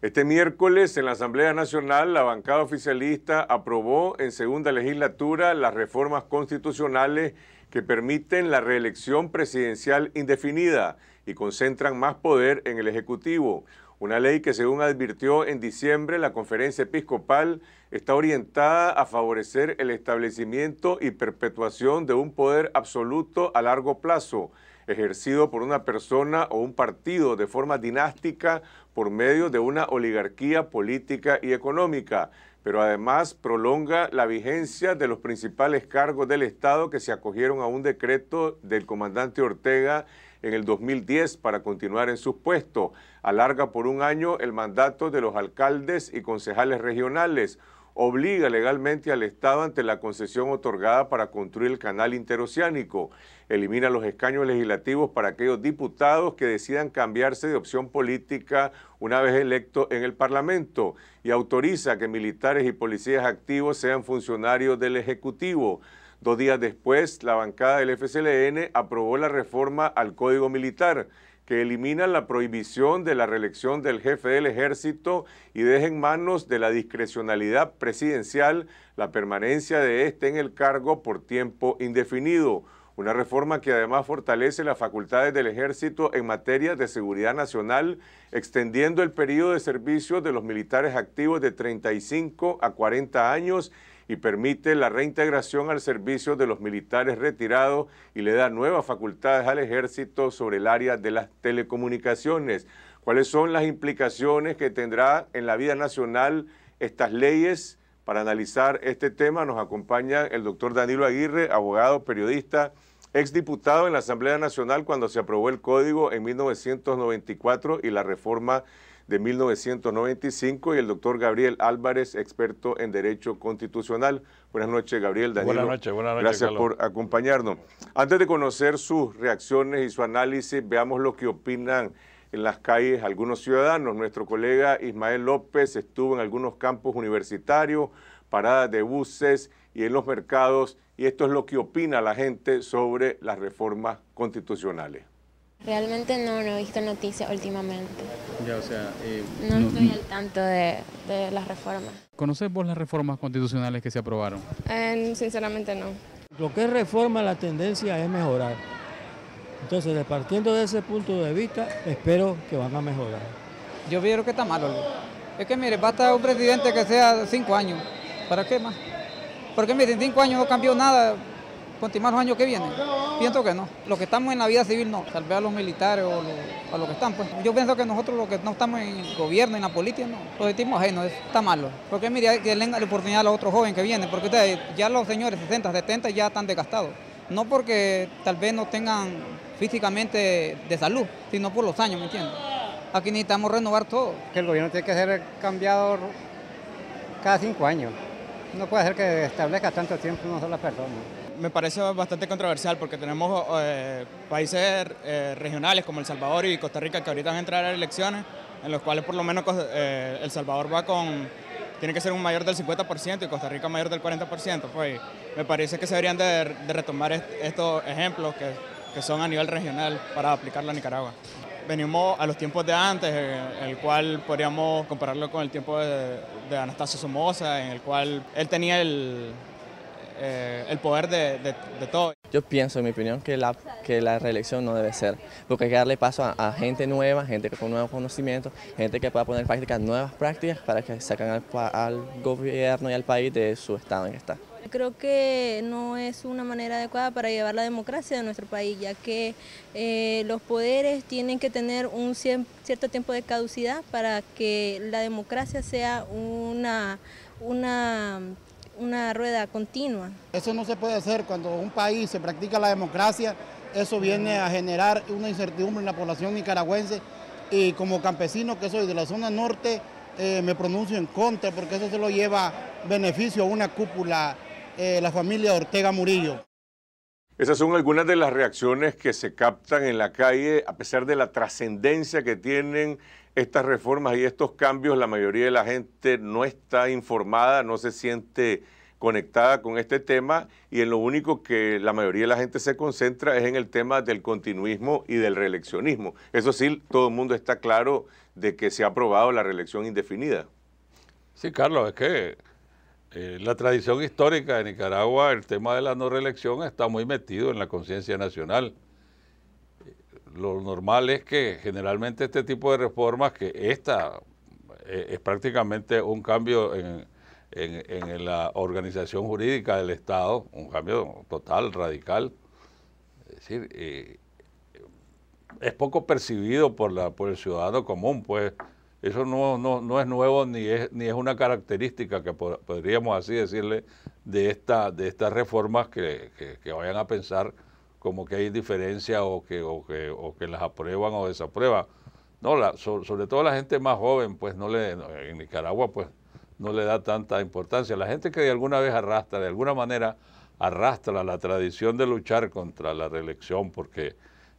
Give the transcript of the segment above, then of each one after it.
Este miércoles en la Asamblea Nacional la bancada oficialista aprobó en segunda legislatura las reformas constitucionales que permiten la reelección presidencial indefinida y concentran más poder en el Ejecutivo. Una ley que, según advirtió en diciembre la conferencia episcopal, está orientada a favorecer el establecimiento y perpetuación de un poder absoluto a largo plazo, ejercido por una persona o un partido de forma dinástica por medio de una oligarquía política y económica, pero además prolonga la vigencia de los principales cargos del Estado que se acogieron a un decreto del comandante Ortega en el 2010 para continuar en sus puestos. Alarga por un año el mandato de los alcaldes y concejales regionales. Obliga legalmente al Estado ante la concesión otorgada para construir el canal interoceánico. Elimina los escaños legislativos para aquellos diputados que decidan cambiarse de opción política una vez electo en el Parlamento y autoriza que militares y policías activos sean funcionarios del Ejecutivo. Dos días después, la bancada del FCLN aprobó la reforma al Código Militar que elimina la prohibición de la reelección del jefe del ejército y deja en manos de la discrecionalidad presidencial la permanencia de este en el cargo por tiempo indefinido. Una reforma que además fortalece las facultades del ejército en materia de seguridad nacional, extendiendo el periodo de servicio de los militares activos de 35 a 40 años y permite la reintegración al servicio de los militares retirados y le da nuevas facultades al ejército sobre el área de las telecomunicaciones. ¿Cuáles son las implicaciones que tendrá en la vida nacional estas leyes? Para analizar este tema nos acompaña el doctor Danilo Aguirre, abogado, periodista, exdiputado en la Asamblea Nacional cuando se aprobó el Código en 1994 y la reforma de 1995 y el doctor Gabriel Álvarez, experto en Derecho Constitucional. Buenas noches, Gabriel. Daniel. Buenas noches, buenas noches. Gracias por acompañarnos. Antes de conocer sus reacciones y su análisis, veamos lo que opinan en las calles algunos ciudadanos. Nuestro colega Ismael López estuvo en algunos campos universitarios, paradas de buses y en los mercados, y esto es lo que opina la gente sobre las reformas constitucionales. Realmente no, no he visto noticias últimamente. Eh, no, estoy al tanto de, las reformas. ¿Conoces vos las reformas constitucionales que se aprobaron? Eh, sinceramente no. Lo que es reforma, la tendencia es mejorar. Entonces, partiendo de ese punto de vista, espero que van a mejorar. Yo veo que está malo. Es que mire, basta un presidente que sea cinco años. ¿Para qué más? Porque mire, en cinco años no cambió nada continuar los años que vienen? Pienso que no. Los que estamos en la vida civil no, tal vez a los militares o a los que están. Pues. Yo pienso que nosotros los que no estamos en el gobierno, en la política, no. Los decimos ajenos, está malo. Porque mira que le den la oportunidad a los otros jóvenes que vienen, porque ya los señores 60, 70 ya están desgastados. No porque tal vez no tengan físicamente de salud, sino por los años, ¿me entiendo. Aquí necesitamos renovar todo. Que el gobierno tiene que ser cambiado cada cinco años. No puede ser que establezca tanto tiempo una sola persona me parece bastante controversial porque tenemos eh, países eh, regionales como El Salvador y Costa Rica que ahorita van a entrar a elecciones, en los cuales por lo menos eh, El Salvador va con, tiene que ser un mayor del 50% y Costa Rica mayor del 40%. Pues me parece que se deberían de, retomar estos ejemplos que, son a nivel regional para aplicarlo a Nicaragua. Venimos a los tiempos de antes, en el cual podríamos compararlo con el tiempo de Anastasio Somoza, en el cual él tenía el, eh, el poder de, todo. Yo pienso, en mi opinión, que la, que la reelección no debe ser, porque hay que darle paso a, gente nueva, gente con nuevos conocimientos, gente que pueda poner prácticas, nuevas prácticas para que sacan al, gobierno y al país de su estado en que está. Creo que no es una manera adecuada para llevar la democracia de nuestro país, ya que eh, los poderes tienen que tener un cierto tiempo de caducidad para que la democracia sea una, una una rueda continua. Eso no se puede hacer cuando un país se practica la democracia, eso viene a generar una incertidumbre en la población nicaragüense y como campesino que soy de la zona norte eh, me pronuncio en contra porque eso se lo lleva beneficio a una cúpula, eh, la familia Ortega Murillo. Esas son algunas de las reacciones que se captan en la calle a pesar de la trascendencia que tienen estas reformas y estos cambios, la mayoría de la gente no está informada, no se siente conectada con este tema y en lo único que la mayoría de la gente se concentra es en el tema del continuismo y del reeleccionismo. Eso sí, todo el mundo está claro de que se ha aprobado la reelección indefinida. Sí, Carlos, es que eh, la tradición histórica de Nicaragua, el tema de la no reelección está muy metido en la conciencia nacional lo normal es que generalmente este tipo de reformas, que esta eh, es prácticamente un cambio en, en, la organización jurídica del Estado, un cambio total, radical, es decir, eh, es poco percibido por, la, por el ciudadano común, pues eso no, no, es nuevo ni es, ni es una característica que podríamos así decirle de, esta, de estas reformas que, que, que vayan a pensar como que hay diferencia o que, que, las aprueban o desaprueban. No, sobre todo la gente más joven, pues no le, en Nicaragua, pues no le da tanta importancia. La gente que de alguna vez arrastra, de alguna manera arrastra la tradición de luchar contra la reelección, porque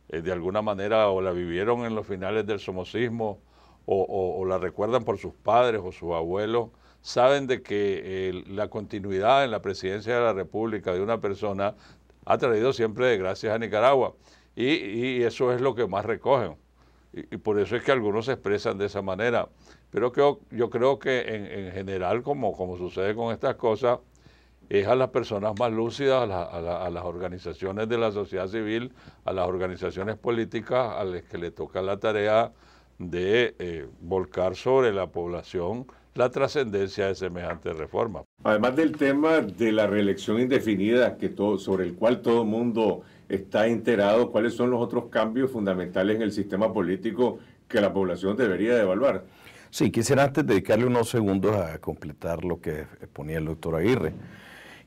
eh, de alguna manera o la vivieron en los finales del somocismo o, la recuerdan por sus padres o sus abuelos, saben de que eh, la continuidad en la presidencia de la República de una persona ha traído siempre de gracias a Nicaragua. Y, eso es lo que más recogen. Y, por eso es que algunos se expresan de esa manera. Pero yo creo que en, general, como, sucede con estas cosas, es a las personas más lúcidas, a, las organizaciones de la sociedad civil, a las organizaciones políticas, a las que le toca la tarea de eh, volcar sobre la población la trascendencia de semejante reforma. Además del tema de la reelección indefinida, que sobre el cual todo el mundo está enterado, ¿cuáles son los otros cambios fundamentales en el sistema político que la población debería de evaluar? Sí, quisiera antes dedicarle unos segundos a completar lo que ponía el doctor Aguirre.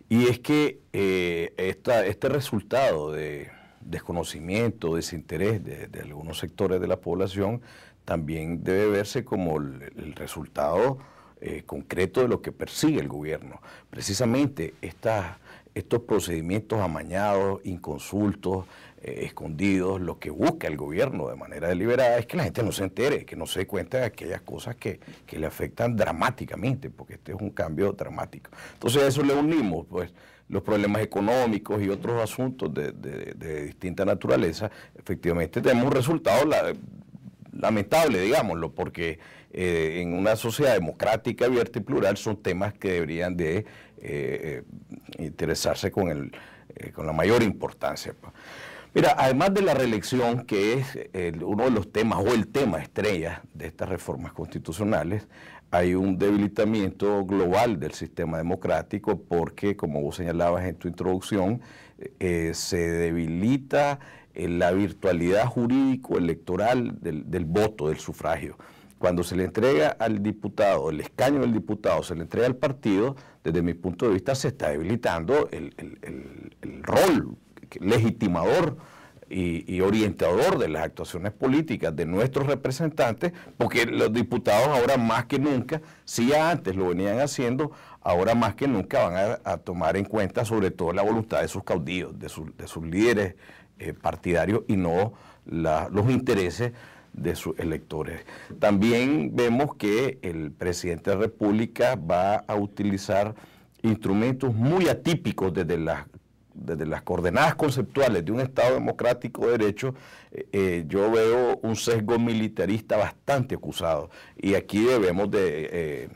Y es que eh, este resultado de desconocimiento, desinterés de, de algunos sectores de la población también debe verse como el resultado eh, concreto de lo que persigue el gobierno. Precisamente estos procedimientos amañados, inconsultos, eh, escondidos, lo que busca el gobierno de manera deliberada es que la gente no se entere, que no se dé cuenta de aquellas cosas que, le afectan dramáticamente, porque este es un cambio dramático. Entonces a eso le unimos pues, los problemas económicos y otros asuntos de, distinta naturaleza. Efectivamente tenemos un resultado lamentable, digámoslo, porque eh, en una sociedad democrática, abierta y plural son temas que deberían de eh, eh, interesarse con, con la mayor importancia. Pues. Mira, además de la reelección, que es uno de los temas o el tema estrella de estas reformas constitucionales, hay un debilitamiento global del sistema democrático porque, como vos señalabas en tu introducción, se debilita la virtualidad jurídico-electoral del, del voto, del sufragio cuando se le entrega al diputado, el escaño del diputado se le entrega al partido, desde mi punto de vista se está debilitando el, rol legitimador y, orientador de las actuaciones políticas de nuestros representantes, porque los diputados ahora más que nunca, si ya antes lo venían haciendo, ahora más que nunca van a, tomar en cuenta sobre todo la voluntad de sus caudillos, de, de sus líderes eh, partidarios y no los intereses de sus electores. También vemos que el presidente de la República va a utilizar instrumentos muy atípicos desde las las coordenadas conceptuales de un Estado democrático de derecho, eh, eh, yo veo un sesgo militarista bastante acusado. Y aquí debemos de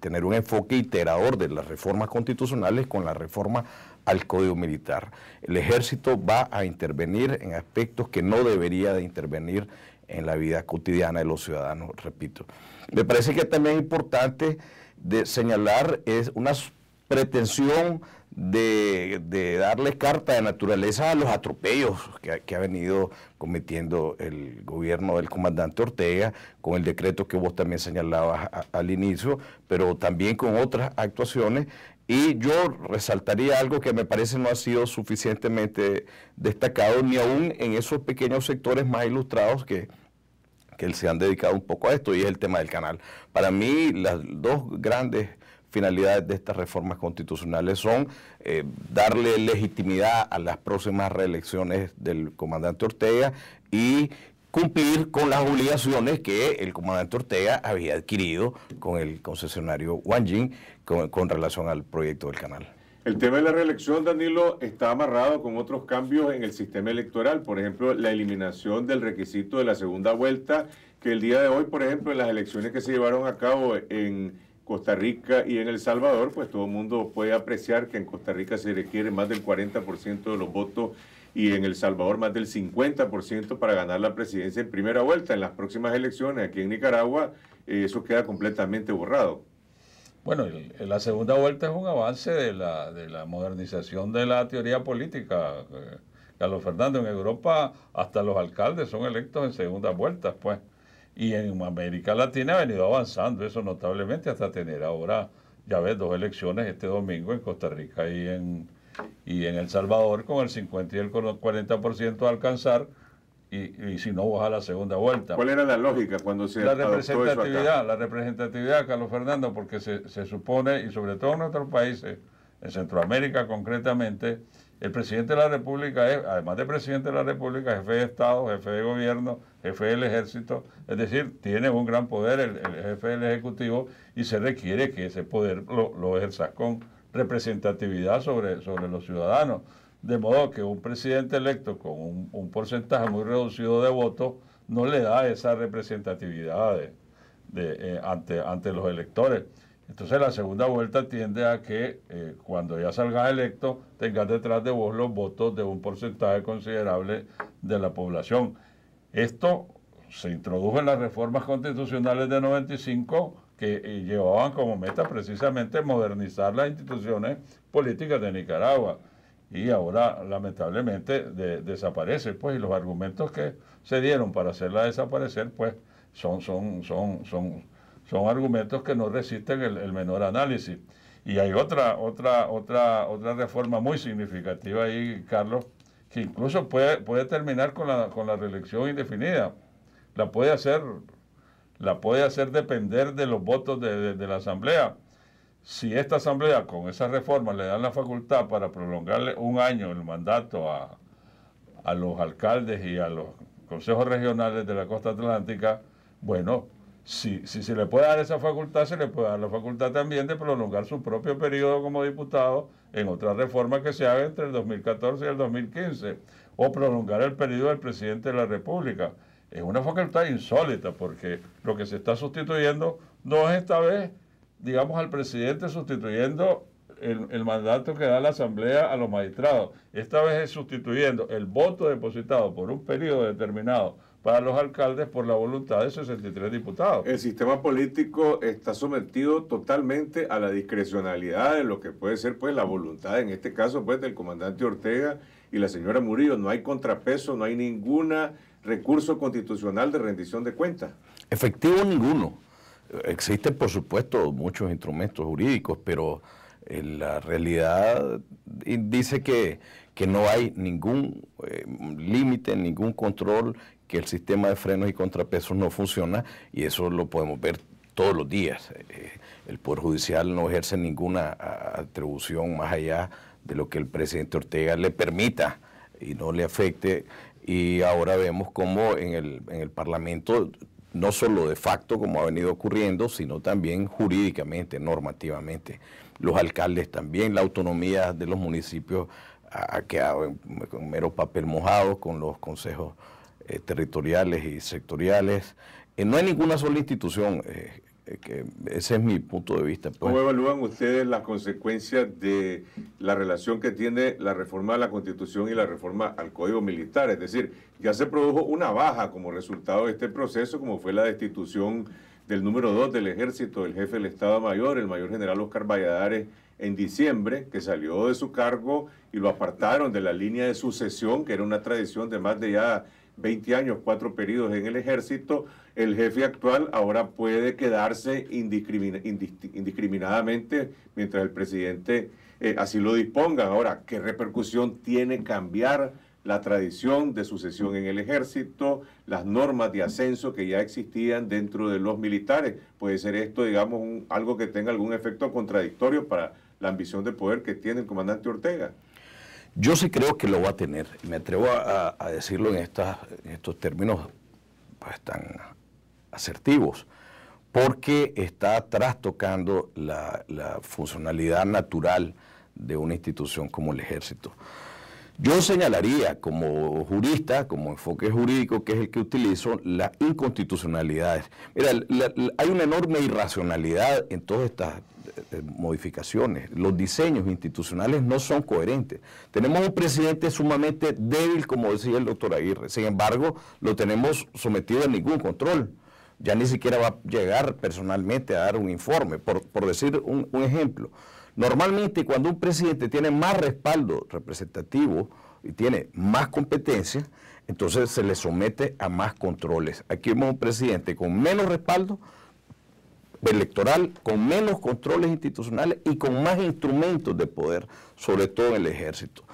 tener un enfoque iterador de las reformas constitucionales con la reforma al Código Militar. El ejército va a intervenir en aspectos que no debería de intervenir en la vida cotidiana de los ciudadanos, repito. Me parece que también es importante de señalar es una pretensión de, darle carta de naturaleza a los atropellos que, ha venido cometiendo el gobierno del comandante Ortega con el decreto que vos también señalabas al inicio, pero también con otras actuaciones y yo resaltaría algo que me parece no ha sido suficientemente destacado, ni aún en esos pequeños sectores más ilustrados que, se han dedicado un poco a esto, y es el tema del canal. Para mí, las dos grandes finalidades de estas reformas constitucionales son eh, darle legitimidad a las próximas reelecciones del comandante Ortega y cumplir con las obligaciones que el comandante Ortega había adquirido con el concesionario Wanjin con, relación al proyecto del canal. El tema de la reelección, Danilo, está amarrado con otros cambios en el sistema electoral, por ejemplo, la eliminación del requisito de la segunda vuelta, que el día de hoy, por ejemplo, en las elecciones que se llevaron a cabo en Costa Rica y en El Salvador, pues todo el mundo puede apreciar que en Costa Rica se requiere más del 40% de los votos y en El Salvador más del 50% para ganar la presidencia en primera vuelta. En las próximas elecciones aquí en Nicaragua eh, eso queda completamente borrado. Bueno, la segunda vuelta es un avance de la, modernización de la teoría política. Eh, Carlos Fernando, en Europa hasta los alcaldes son electos en segunda vuelta. pues. Y en América Latina ha venido avanzando eso notablemente hasta tener ahora, ya ves, dos elecciones este domingo en Costa Rica y en, y en El Salvador con el 50 y el 40% a alcanzar y, si no baja a la segunda vuelta. ¿Cuál era la lógica cuando se la representatividad, la representatividad, Carlos Fernando, porque se, supone y sobre todo en nuestros países, en Centroamérica concretamente, el presidente de la República es, además de presidente de la República, jefe de Estado, jefe de gobierno, jefe del ejército, es decir, tiene un gran poder el, jefe del Ejecutivo y se requiere que ese poder lo, lo ejerzas con representatividad sobre, sobre los ciudadanos. De modo que un presidente electo con un, porcentaje muy reducido de votos no le da esa representatividad eh, ante, los electores. Entonces la segunda vuelta tiende a que eh, cuando ya salgas electo tengas detrás de vos los votos de un porcentaje considerable de la población. Esto se introdujo en las reformas constitucionales de 95 que llevaban como meta precisamente modernizar las instituciones políticas de Nicaragua. Y ahora, lamentablemente, desaparece, pues, y los argumentos que se dieron para hacerla desaparecer, pues, son, son, son, son, son argumentos que no resisten el, el menor análisis. Y hay otra, otra, otra, otra reforma muy significativa ahí, Carlos, que incluso puede, puede terminar con la, con la reelección indefinida. La puede hacer la puede hacer depender de los votos de, la Asamblea. Si esta Asamblea con esa reforma le dan la facultad para prolongarle un año el mandato a, los alcaldes y a los consejos regionales de la costa atlántica, bueno, si, si, se le puede dar esa facultad, se le puede dar la facultad también de prolongar su propio periodo como diputado en otra reforma que se haga entre el 2014 y el 2015, o prolongar el periodo del presidente de la República es una facultad insólita porque lo que se está sustituyendo no es esta vez, digamos, al presidente sustituyendo el, mandato que da la Asamblea a los magistrados. Esta vez es sustituyendo el voto depositado por un periodo determinado para los alcaldes por la voluntad de 63 diputados. El sistema político está sometido totalmente a la discrecionalidad de lo que puede ser pues la voluntad, en este caso pues del comandante Ortega y la señora Murillo. No hay contrapeso, no hay ninguna recurso constitucional de rendición de cuentas? Efectivo ninguno. Existen, por supuesto, muchos instrumentos jurídicos, pero eh, la realidad dice que, no hay ningún eh, límite, ningún control, que el sistema de frenos y contrapesos no funciona y eso lo podemos ver todos los días. Eh, el Poder Judicial no ejerce ninguna atribución más allá de lo que el presidente Ortega le permita y no le afecte y ahora vemos cómo en el, en el Parlamento, no solo de facto, como ha venido ocurriendo, sino también jurídicamente, normativamente. Los alcaldes también, la autonomía de los municipios ha, quedado en, mero papel mojado con los consejos eh, territoriales y sectoriales. Eh, no hay ninguna sola institución eh, ese es mi punto de vista. Pues. ¿Cómo evalúan ustedes las consecuencias de la relación que tiene la reforma a la Constitución y la reforma al Código Militar? Es decir, ya se produjo una baja como resultado de este proceso, como fue la destitución del número 2 del Ejército, del jefe del Estado Mayor, el mayor general Oscar Valladares, en diciembre, que salió de su cargo y lo apartaron de la línea de sucesión, que era una tradición de más de ya 20 años, cuatro periodos en el ejército, el jefe actual ahora puede quedarse indiscriminadamente mientras el presidente eh, así lo disponga. Ahora, ¿qué repercusión tiene cambiar la tradición de sucesión en el ejército, las normas de ascenso que ya existían dentro de los militares? Puede ser esto, digamos, algo que tenga algún efecto contradictorio para la ambición de poder que tiene el comandante Ortega. Yo sí creo que lo va a tener, me atrevo a, decirlo en, estas, estos términos pues, tan asertivos, porque está trastocando la, funcionalidad natural de una institución como el ejército. Yo señalaría como jurista, como enfoque jurídico, que es el que utilizo, las inconstitucionalidades. Mira, la, hay una enorme irracionalidad en todas estas eh, modificaciones. Los diseños institucionales no son coherentes. Tenemos un presidente sumamente débil, como decía el doctor Aguirre. Sin embargo, lo tenemos sometido a ningún control. Ya ni siquiera va a llegar personalmente a dar un informe, por, decir un, un ejemplo. Normalmente cuando un presidente tiene más respaldo representativo y tiene más competencia, entonces se le somete a más controles. Aquí vemos un presidente con menos respaldo, electoral con menos controles institucionales y con más instrumentos de poder, sobre todo en el ejército.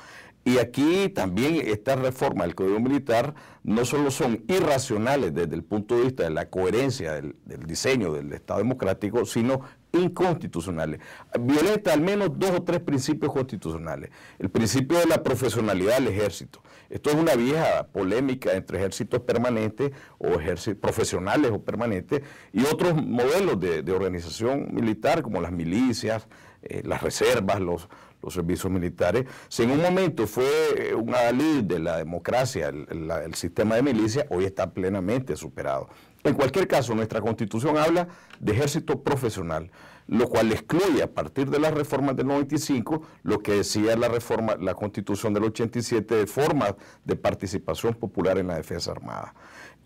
Y aquí también esta reforma del Código Militar no solo son irracionales desde el punto de vista de la coherencia del, del diseño del Estado democrático, sino inconstitucionales. Violenta al menos dos o tres principios constitucionales. El principio de la profesionalidad del ejército. Esto es una vieja polémica entre ejércitos permanentes o ejércitos profesionales o permanentes y otros modelos de, organización militar como las milicias, eh, las reservas, los, servicios militares. Si en un momento fue eh, un adalid de la democracia, el, el sistema de milicia, hoy está plenamente superado. En cualquier caso, nuestra constitución habla de ejército profesional, lo cual excluye a partir de las reformas del 95 lo que decía la reforma, la constitución del 87 de forma de participación popular en la defensa armada.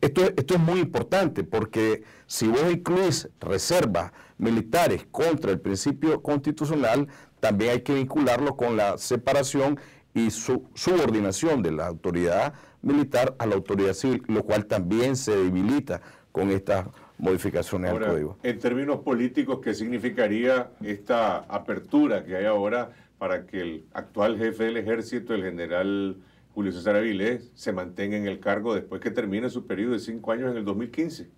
Esto, es muy importante porque si vos incluís reservas militares contra el principio constitucional, también hay que vincularlo con la separación y subordinación de la autoridad militar a la autoridad civil, lo cual también se debilita con estas modificaciones al código. En términos políticos, ¿qué significaría esta apertura que hay ahora para que el actual jefe del ejército, el general Julio César Avilés, se mantenga en el cargo después que termine su periodo de cinco años en el 2015?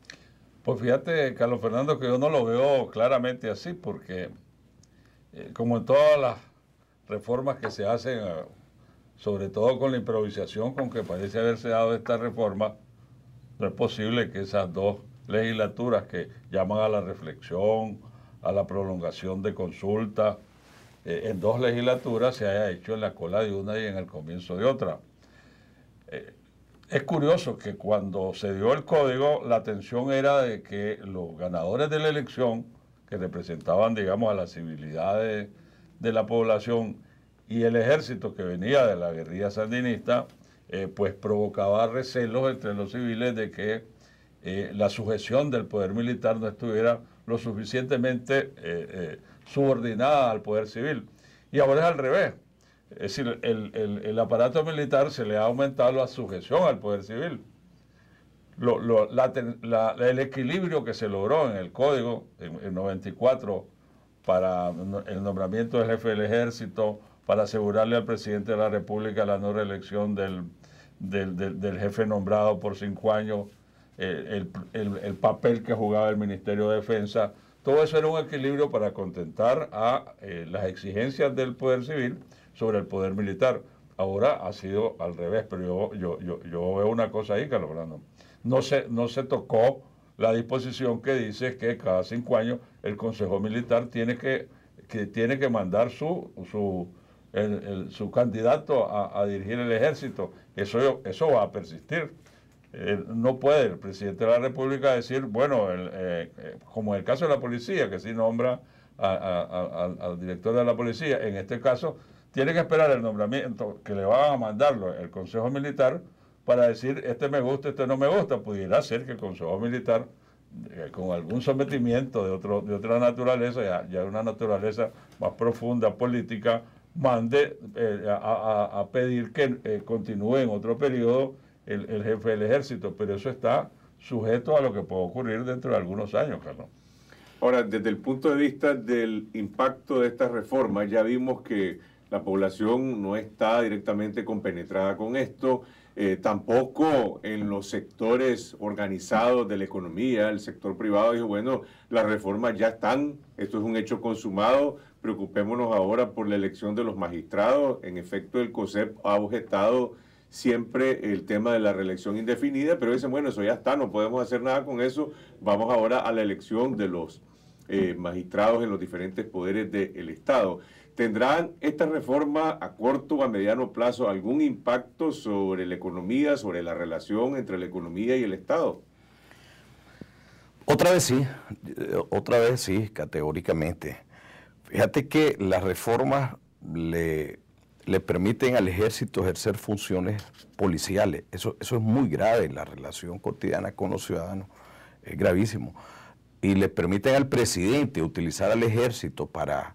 Pues fíjate, Carlos Fernando, que yo no lo veo claramente así, porque eh, como en todas las reformas que se hacen, eh, sobre todo con la improvisación con que parece haberse dado esta reforma, no es posible que esas dos legislaturas que llaman a la reflexión, a la prolongación de consulta, eh, en dos legislaturas se haya hecho en la cola de una y en el comienzo de otra. Eh, es curioso que cuando se dio el código, la atención era de que los ganadores de la elección, que representaban, digamos, a las civilidades de la población y el ejército que venía de la guerrilla sandinista, eh, pues provocaba recelos entre los civiles de que eh, la sujeción del poder militar no estuviera lo suficientemente eh, subordinada al poder civil. Y ahora es al revés. Es decir, el, aparato militar se le ha aumentado la sujeción al poder civil. el equilibrio que se logró en el código, en, en 94, para el nombramiento del jefe del ejército, para asegurarle al presidente de la República la no reelección del del, jefe nombrado por cinco años, eh, el, papel que jugaba el Ministerio de Defensa. Todo eso era un equilibrio para contentar a eh, las exigencias del poder civil sobre el poder militar. Ahora ha sido al revés, pero yo, yo, yo, veo una cosa ahí, Carlos Brando. No se, no se tocó la disposición que dice que cada cinco años el Consejo Militar tiene que, que, tiene que mandar su, su, su candidato a, dirigir el ejército. Eso, eso va a persistir. no puede el presidente de la República decir, bueno, eh, eh, como en el caso de la policía, que sí nombra al director de la policía, en este caso tiene que esperar el nombramiento que le va a mandarlo el Consejo Militar para decir, este me gusta, este no me gusta. Pudiera ser que el Consejo Militar eh, con algún sometimiento de, otro, de otra naturaleza, ya, ya una naturaleza más profunda, política, mande eh, a, pedir que eh, continúe en otro periodo el, jefe del ejército, pero eso está sujeto a lo que puede ocurrir dentro de algunos años, Carlos. Ahora, desde el punto de vista del impacto de estas reformas, ya vimos que la población no está directamente compenetrada con esto, eh, tampoco en los sectores organizados de la economía, el sector privado dijo, bueno, las reformas ya están, esto es un hecho consumado, Preocupémonos ahora por la elección de los magistrados. En efecto, el COSEP ha objetado siempre el tema de la reelección indefinida, pero dicen, bueno, eso ya está, no podemos hacer nada con eso, vamos ahora a la elección de los eh, magistrados en los diferentes poderes del Estado. ¿Tendrán esta reforma a corto o a mediano plazo algún impacto sobre la economía, sobre la relación entre la economía y el Estado? Otra vez sí, eh, otra vez sí, categóricamente. Fíjate que las reformas le, le permiten al ejército ejercer funciones policiales. Eso, eso es muy grave, en la relación cotidiana con los ciudadanos es gravísimo. Y le permiten al presidente utilizar al ejército para,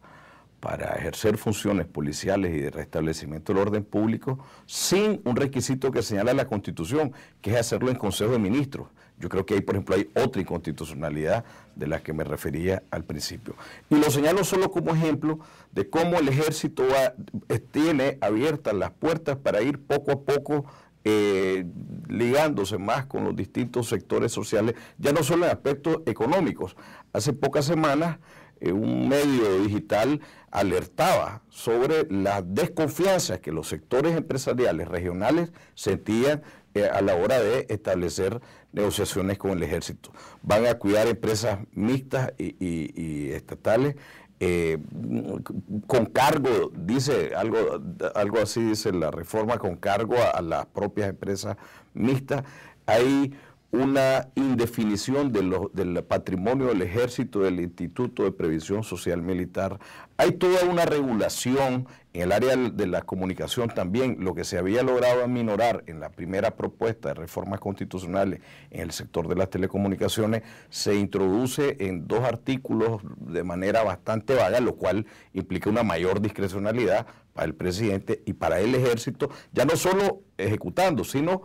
para ejercer funciones policiales y de restablecimiento del orden público sin un requisito que señala la Constitución, que es hacerlo en Consejo de Ministros. Yo creo que hay, por ejemplo, hay otra inconstitucionalidad de la que me refería al principio. Y lo señalo solo como ejemplo de cómo el ejército eh, tiene abiertas las puertas para ir poco a poco eh, ligándose más con los distintos sectores sociales, ya no solo en aspectos económicos. Hace pocas semanas eh, un medio digital alertaba sobre las desconfianzas que los sectores empresariales regionales sentían a la hora de establecer negociaciones con el ejército. Van a cuidar empresas mixtas y, estatales. Eh, con cargo, dice algo, algo así, dice la reforma, con cargo a, las propias empresas mixtas. Hay una indefinición de del patrimonio del ejército, del Instituto de Previsión Social Militar. Hay toda una regulación en el área de la comunicación también, lo que se había logrado aminorar en la primera propuesta de reformas constitucionales en el sector de las telecomunicaciones, se introduce en dos artículos de manera bastante vaga, lo cual implica una mayor discrecionalidad para el presidente y para el ejército, ya no solo ejecutando, sino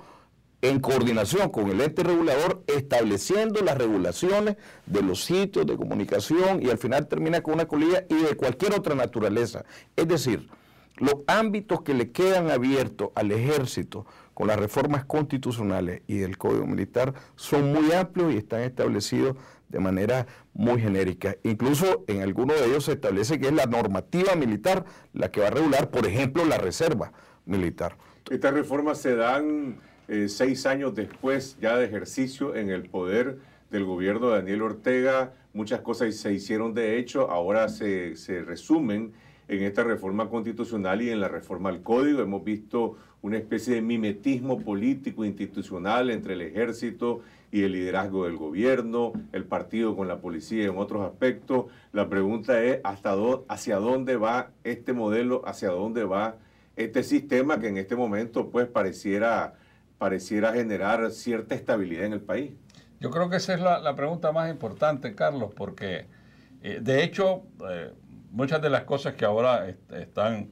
en coordinación con el ente regulador, estableciendo las regulaciones de los sitios de comunicación y al final termina con una colilla y de cualquier otra naturaleza. Es decir, los ámbitos que le quedan abiertos al ejército con las reformas constitucionales y del Código Militar son muy amplios y están establecidos de manera muy genérica. Incluso en alguno de ellos se establece que es la normativa militar la que va a regular, por ejemplo, la reserva militar. Estas reformas se dan eh, seis años después ya de ejercicio en el poder del gobierno de Daniel Ortega, muchas cosas se hicieron de hecho, ahora se, se resumen en esta reforma constitucional y en la reforma al código. Hemos visto una especie de mimetismo político institucional entre el ejército y el liderazgo del gobierno, el partido con la policía en otros aspectos. La pregunta es hasta hacia dónde va este modelo, hacia dónde va este sistema que en este momento pues pareciera pareciera generar cierta estabilidad en el país. Yo creo que esa es la, pregunta más importante, Carlos, porque eh, de hecho eh, muchas de las cosas que ahora están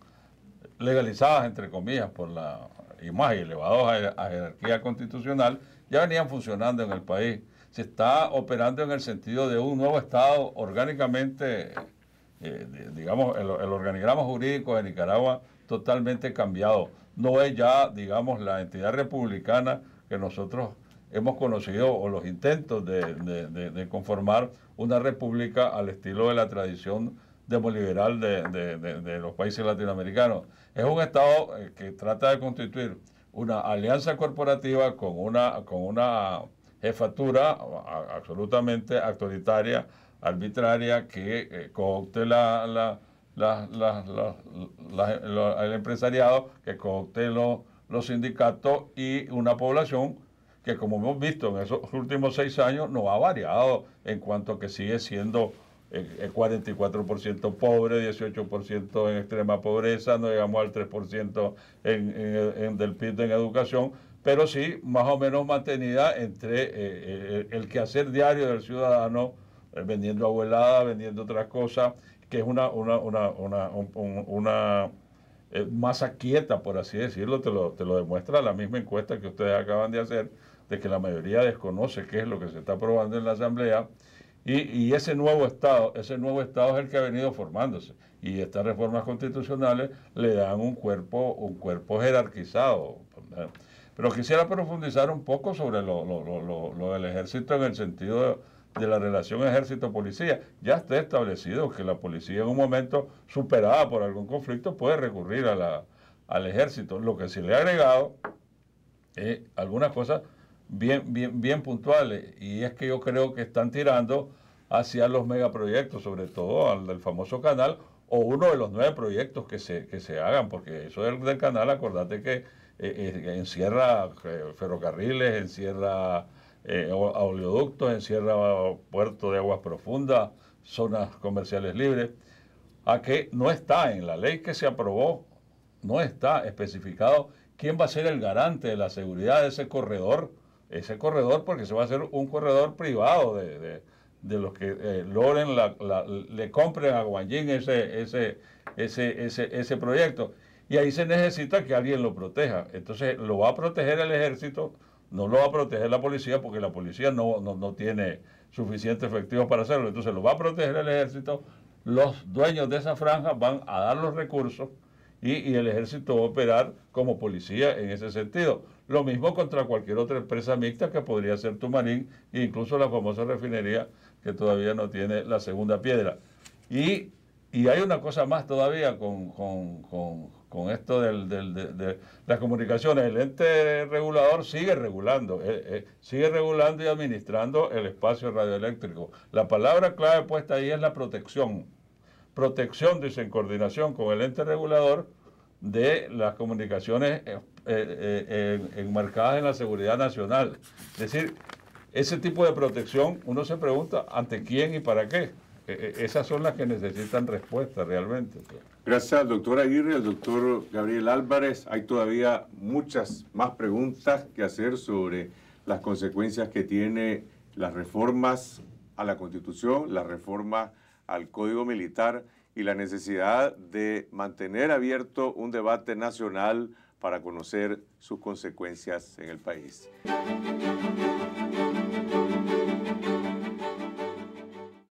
legalizadas, entre comillas, por la y más elevadas a, jerarquía constitucional, ya venían funcionando en el país. Se está operando en el sentido de un nuevo Estado orgánicamente, eh, digamos, el organigrama jurídico de Nicaragua totalmente cambiado no es ya, digamos, la entidad republicana que nosotros hemos conocido o los intentos de, conformar una república al estilo de la tradición demoliberal de, los países latinoamericanos. Es un Estado eh, que trata de constituir una alianza corporativa con una, jefatura absolutamente autoritaria, arbitraria, que eh, coopte la las, el empresariado, que coopte los, sindicatos y una población que como hemos visto en esos últimos seis años no ha variado en cuanto a que sigue siendo el eh, 44% eh, pobre, 18% en extrema pobreza, no llegamos al 3% del PIB en educación, pero sí más o menos mantenida entre eh, el, quehacer diario del ciudadano, vendiendo abuelada, vendiendo otras cosas, que es una, una, una, una, eh, masa quieta, por así decirlo, te lo, demuestra la misma encuesta que ustedes acaban de hacer, de que la mayoría desconoce qué es lo que se está aprobando en la Asamblea. Y, ese nuevo Estado, ese nuevo Estado es el que ha venido formándose. Y estas reformas constitucionales le dan un cuerpo, un cuerpo jerarquizado. Pero quisiera profundizar un poco sobre lo, lo, lo, lo del ejército en el sentido de, de la relación ejército-policía. Ya está establecido que la policía en un momento superada por algún conflicto puede recurrir a la, al ejército. Lo que se le ha agregado es algunas cosas bien, bien, bien puntuales y es que yo creo que están tirando hacia los megaproyectos, sobre todo al del famoso canal o uno de los nueve proyectos que se, que se hagan, porque eso del, del canal, acordate que eh, eh, encierra eh, ferrocarriles, encierra eh, a oleoductos, encierra puertos de aguas profundas, zonas comerciales libres, a que no está en la ley que se aprobó, no está especificado quién va a ser el garante de la seguridad de ese corredor, ese corredor porque se va a hacer un corredor privado de, los que eh, logren, le compren a Guanyin ese, ese, ese, ese, ese proyecto. Y ahí se necesita que alguien lo proteja. Entonces lo va a proteger el ejército, no lo va a proteger la policía porque la policía no, tiene suficiente efectivo para hacerlo. Entonces lo va a proteger el ejército, los dueños de esa franja van a dar los recursos y, el ejército va a operar como policía en ese sentido. Lo mismo contra cualquier otra empresa mixta que podría ser Tumarín e incluso la famosa refinería que todavía no tiene la segunda piedra. Y, hay una cosa más todavía con, con esto de, las comunicaciones, el ente regulador sigue regulando, eh, eh, sigue regulando y administrando el espacio radioeléctrico. La palabra clave puesta ahí es la protección. Protección, dice, en coordinación con el ente regulador de las comunicaciones eh, enmarcadas en la seguridad nacional. Es decir, ese tipo de protección, uno se pregunta, ¿ante quién y para qué? Eh, eh, esas son las que necesitan respuesta realmente. Gracias al doctor Aguirre, al doctor Gabriel Álvarez. Hay todavía muchas más preguntas que hacer sobre las consecuencias que tiene las reformas a la Constitución, las reformas al Código Militar y la necesidad de mantener abierto un debate nacional para conocer sus consecuencias en el país.